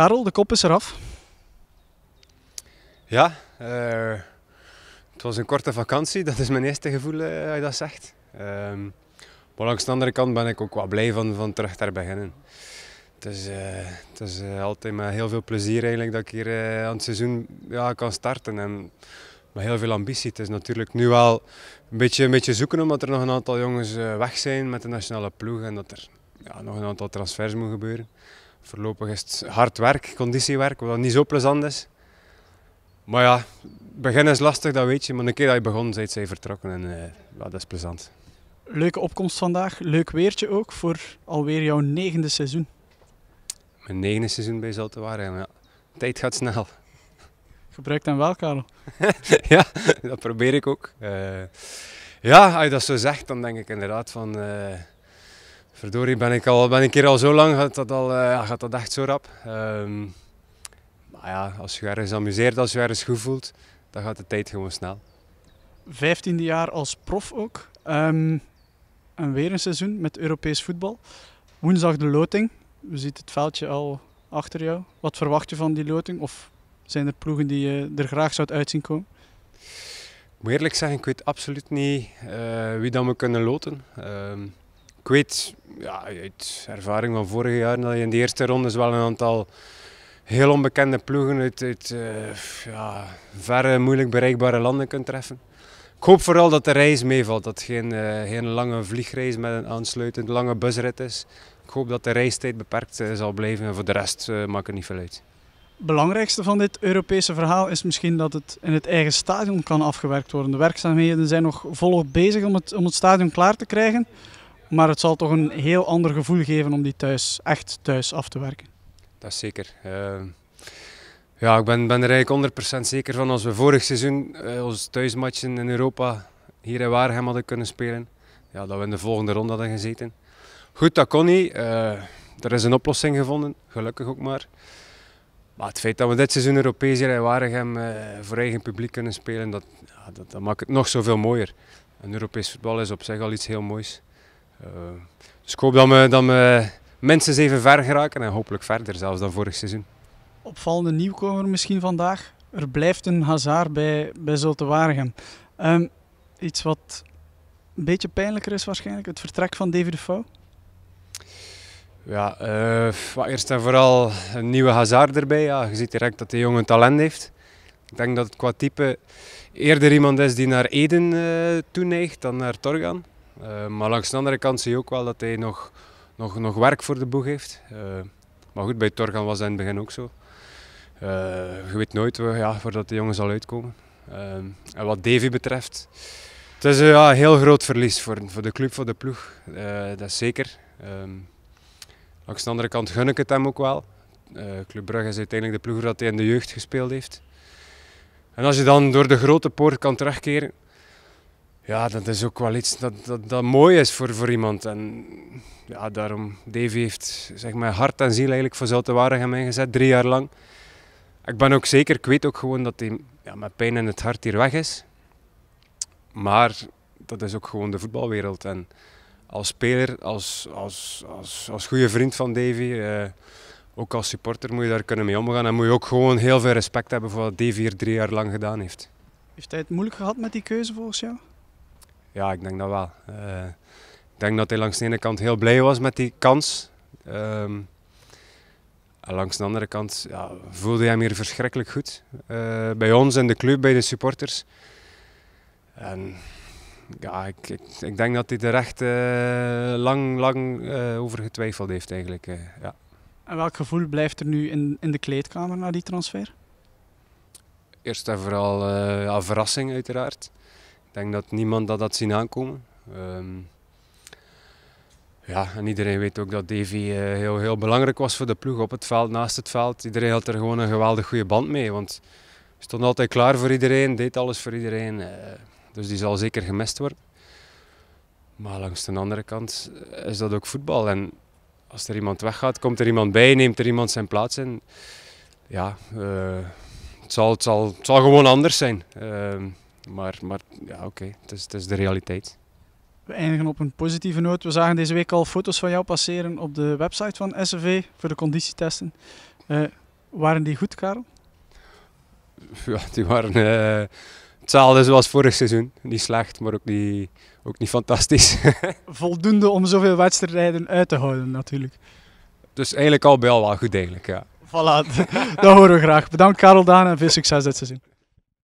Karel, de kop is eraf. Ja, eh, het was een korte vakantie. Dat is mijn eerste gevoel uh, eh, als je dat zegt. Ehm, maar langs de andere kant ben ik ook wel blij van, van terug te beginnen. Het is, eh, het is altijd met heel veel plezier eigenlijk dat ik hier aan het seizoen ja, kan starten. En met heel veel ambitie. Het is natuurlijk nu wel een beetje, een beetje zoeken omdat er nog een aantal jongens weg zijn met de nationale ploeg. En dat er ja, nog een aantal transfers moet gebeuren. Voorlopig is het hard werk, conditiewerk, wat niet zo plezant is. Maar ja, begin is lastig, dat weet je. Maar een keer dat je begon, bent, zij vertrokken en eh, ja, dat is plezant. Leuke opkomst vandaag, leuk weertje ook voor alweer jouw negende seizoen. Mijn negende seizoen bij Zulte ja. Tijd gaat snel. Gebruik dan wel, Karel. ja, dat probeer ik ook. Eh, ja, als je dat zo zegt, dan denk ik inderdaad van... Eh, Verdorie, ben ik, al, ben ik hier al zo lang, gaat dat, al, eh, gaat dat echt zo rap. Ehm, maar ja, als je ergens amuseert, als je ergens goed voelt, dan gaat de tijd gewoon snel. Vijftiende jaar als prof ook. Um, en weer een seizoen met Europees voetbal. Woensdag de loting. We zien het veldje al achter jou. Wat verwacht je van die loting? Of zijn er ploegen die je er graag zou uitzien komen? Ik moet eerlijk zeggen, ik weet absoluut niet eh, wie dan we kunnen loten. Ehm, ik weet ja, uit ervaring van vorig jaar dat je in de eerste rondes wel een aantal heel onbekende ploegen uit, uit eh, ja, verre, moeilijk bereikbare landen kunt treffen. Ik hoop vooral dat de reis meevalt, dat het geen, eh, geen lange vliegreis met een aansluitend lange busrit is. Ik hoop dat de reistijd beperkt eh, zal blijven en voor de rest maakt het niet veel uit. Het belangrijkste van dit Europese verhaal is misschien dat het in het eigen stadion kan afgewerkt worden. De werkzaamheden zijn nog volop bezig om het, om het stadion klaar te krijgen. Maar het zal toch een heel ander gevoel geven om die thuis, echt thuis af te werken. Dat is zeker. Eh, ja, ik ben, ben er eigenlijk 100% zeker van als we vorig seizoen uh, onze thuismatchen in Europa hier in Waregem hadden kunnen spelen. Ja, dat we in de volgende ronde hadden gezeten. Goed, dat kon niet. Eh, er is een oplossing gevonden, gelukkig ook maar. Maar het feit dat we dit seizoen Europees hier in Waregem voor eigen publiek kunnen spelen, dat, ja, dat, dat maakt het nog zoveel mooier. En Europees voetbal is op zich al iets heel moois. Eh, dus ik hoop dat we, dat we minstens even ver geraken en hopelijk verder zelfs dan vorig seizoen. Opvallende nieuwkomer misschien vandaag. Er blijft een hazard bij, bij Zulte Waregem. Ehm, iets wat een beetje pijnlijker is waarschijnlijk, het vertrek van David de Fouw. Ja, uh, eerst en vooral een nieuwe Hazard erbij. Ja, je ziet direct dat de jongen talent heeft. Ik denk dat het qua type eerder iemand is die naar Eden eh, toe toeneigt dan naar Torgan. Eh, maar langs de andere kant zie je ook wel dat hij nog, nog, nog werk voor de boeg heeft. Eh, maar goed, bij Torgan was dat in het begin ook zo. Eh, je weet nooit ja, voordat de jongen zal uitkomen. en wat Davy betreft, het is ja, een heel groot verlies voor, voor de club, voor de ploeg. dat is zeker. Ehm, langs de andere kant gun ik het hem ook wel. club Brugge is uiteindelijk de ploeg dat hij in de jeugd gespeeld heeft. En als je dan door de grote poort kan terugkeren, ja, dat is ook wel iets dat, dat, dat mooi is voor, voor iemand. En ja, daarom, Davy heeft zeg maar, hart en ziel eigenlijk voor mij gezet drie jaar lang. Ik ben ook zeker, ik weet ook gewoon dat hij ja, met pijn in het hart hier weg is. Maar dat is ook gewoon de voetbalwereld. En als speler, als, als, als, als goede vriend van Davy, eh, ook als supporter moet je daar kunnen mee omgaan. En moet je ook gewoon heel veel respect hebben voor wat Davy hier drie jaar lang gedaan heeft. Heeft hij het moeilijk gehad met die keuze volgens jou? Ja, ik denk dat wel. Eh, ik denk dat hij langs de ene kant heel blij was met die kans. Ehm, en langs de andere kant ja, voelde hij hem hier verschrikkelijk goed. Eh, bij ons in de club, bij de supporters. En ja, ik, ik, denk dat hij er echt eh, lang, lang over getwijfeld heeft eigenlijk. ja. En welk gevoel blijft er nu in, in de kleedkamer na die transfer? Eerst en vooral ja, verrassing uiteraard. Ik denk dat niemand dat had zien aankomen. Ehm, ja, en iedereen weet ook dat Davy eh, heel, heel belangrijk was voor de ploeg op het veld, naast het veld. Iedereen had er gewoon een geweldig goede band mee. Want hij stond altijd klaar voor iedereen, deed alles voor iedereen. Eh, dus die zal zeker gemist worden. Maar langs de andere kant eh, is dat ook voetbal. En als er iemand weggaat, komt er iemand bij, neemt er iemand zijn plaats in. Ja, het, zal, het, zal, het zal gewoon anders zijn. Ehm, maar, maar ja, oké, okay. het, is, de realiteit. We eindigen op een positieve noot. We zagen deze week al foto's van jou passeren op de website van SV voor de conditietesten. Eh, waren die goed, Karel? Ja, die waren uh, hetzelfde zoals vorig seizoen. Niet slecht, maar ook niet, ook niet fantastisch. Voldoende om zoveel wedstrijden uit te houden, natuurlijk. Dus eigenlijk al bij al wel goed, eigenlijk. Ja. Voilà, dat horen we graag. Bedankt, Karel Daan, en veel succes dit seizoen.